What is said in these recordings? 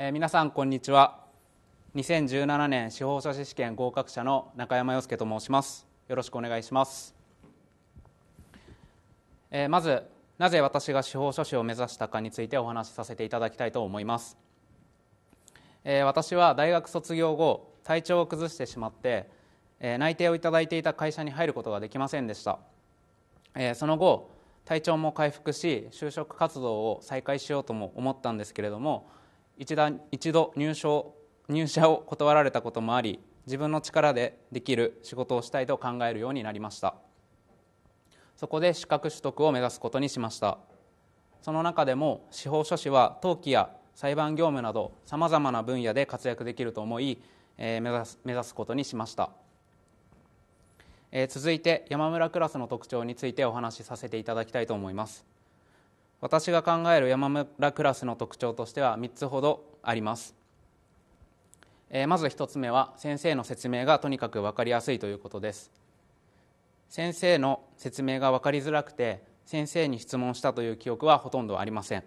えー、皆さんこんにちは2017年司法書士試験合格者の中山洋介と申しますよろしくお願いします、えー、まずなぜ私が司法書士を目指したかについてお話しさせていただきたいと思います、えー、私は大学卒業後体調を崩してしまって、えー、内定をいただいていた会社に入ることができませんでした、えー、その後体調も回復し就職活動を再開しようとも思ったんですけれども一一度入賞入社を断られたこともあり自分の力でできる仕事をしたいと考えるようになりましたそこで資格取得を目指すことにしましたその中でも司法書士は登記や裁判業務などさまざまな分野で活躍できると思い、えー、目指す目指すことにしました、えー、続いて山村クラスの特徴についてお話しさせていただきたいと思います私が考える山村クラスの特徴としては3つほどあります、えー、まず1つ目は先生の説明がとにかく分かりやすいということです先生の説明が分かりづらくて先生に質問したという記憶はほとんどありません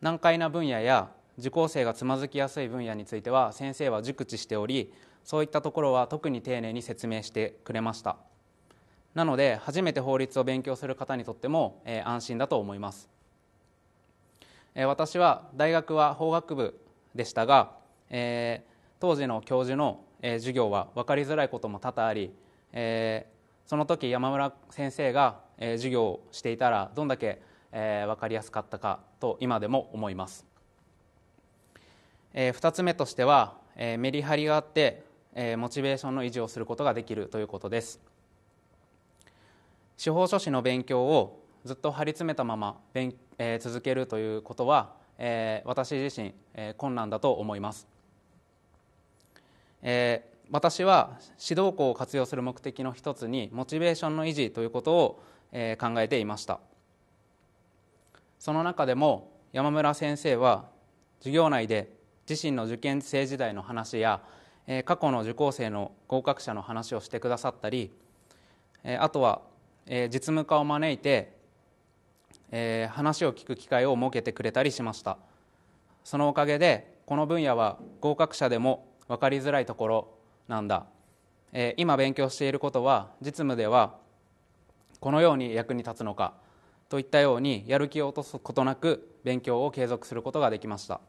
難解な分野や受講生がつまずきやすい分野については先生は熟知しておりそういったところは特に丁寧に説明してくれましたなので初めて法律を勉強する方にとっても、え安心だと思います、え私は大学は法学部でしたが、え当時の教授の、え授業は分かりづらいことも多々あり、えその時山村先生が、え授業をしていたらどんだけ、え分かりやすかったかと今でも思います、え2つ目としては、えメリハリがあって、えモチベーションの維持をすることができるということです司法書士の勉強をずっと張り詰めたまま、えー、続けるということは、えー、私自身、えー、困難だと思います、えー、私は指導校を活用する目的の一つにモチベーションの維持ということを、えー、考えていましたその中でも山村先生は授業内で自身の受験生時代の話や、えー、過去の受講生の合格者の話をしてくださったり、えー、あとはえー、実務家を招いて、えー、話を聞く機会を設けてくれたりしましたそのおかげでこの分野は合格者でも分かりづらいところなんだ、えー、今勉強していることは実務ではこのように役に立つのかといったようにやる気を落とすことなく勉強を継続することができました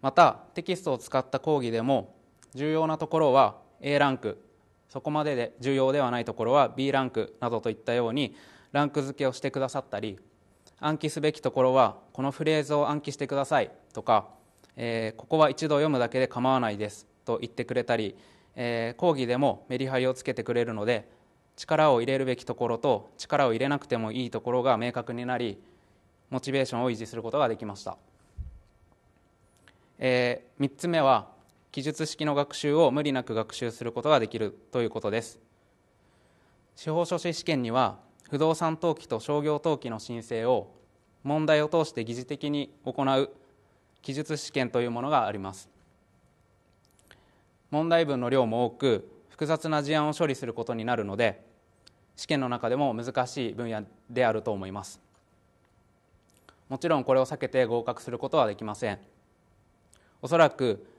またテキストを使った講義でも重要なところは A ランクそこまでで重要ではないところは B ランクなどといったようにランク付けをしてくださったり暗記すべきところはこのフレーズを暗記してくださいとか、えー、ここは一度読むだけで構わないですと言ってくれたり、えー、講義でもメリハリをつけてくれるので力を入れるべきところと力を入れなくてもいいところが明確になりモチベーションを維持することができました、えー、3つ目は記述式の学習を無理なく学習することができるということです司法書士試験には不動産登記と商業登記の申請を問題を通して疑似的に行う記述試験というものがあります問題文の量も多く複雑な事案を処理することになるので試験の中でも難しい分野であると思いますもちろんこれを避けて合格することはできませんおそらく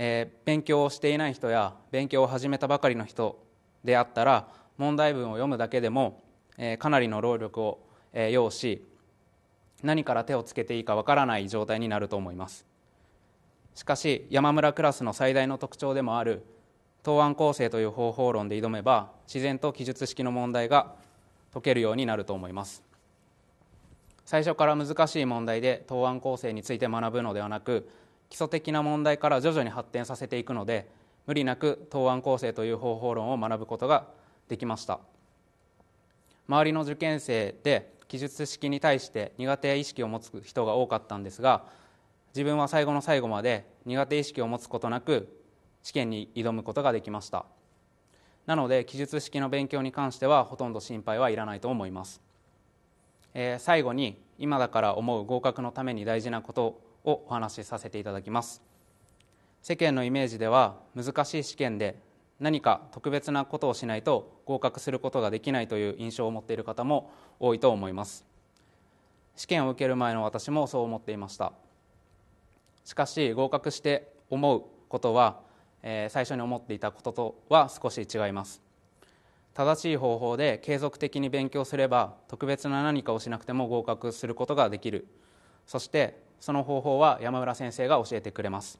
えー、勉強をしていない人や勉強を始めたばかりの人であったら問題文を読むだけでも、えー、かなりの労力を、えー、要し何から手をつけていいかわからない状態になると思いますしかし山村クラスの最大の特徴でもある答案構成という方法論で挑めば自然と記述式の問題が解けるようになると思います最初から難しい問題で答案構成について学ぶのではなく基礎的な問題から徐々に発展させていくので無理なく答案構成という方法論を学ぶことができました周りの受験生で記述式に対して苦手意識を持つ人が多かったんですが自分は最後の最後まで苦手意識を持つことなく試験に挑むことができましたなので記述式の勉強に関してはほとんど心配はいらないと思います、えー、最後に今だから思う合格のために大事なことをお話しさせていただきます世間のイメージでは難しい試験で何か特別なことをしないと合格することができないという印象を持っている方も多いと思います試験を受ける前の私もそう思っていましたしかし合格して思うことは、えー、最初に思っていたこととは少し違います正しい方法で継続的に勉強すれば特別な何かをしなくても合格することができるそしてその方法は山村先生が教えてくれます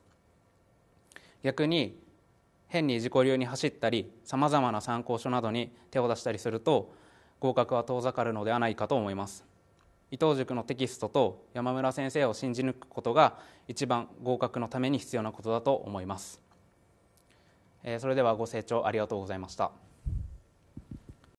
逆に変に自己流に走ったりさまざまな参考書などに手を出したりすると合格は遠ざかるのではないかと思います伊藤塾のテキストと山村先生を信じ抜くことが一番合格のために必要なことだと思います、えそれではご清聴ありがとうございました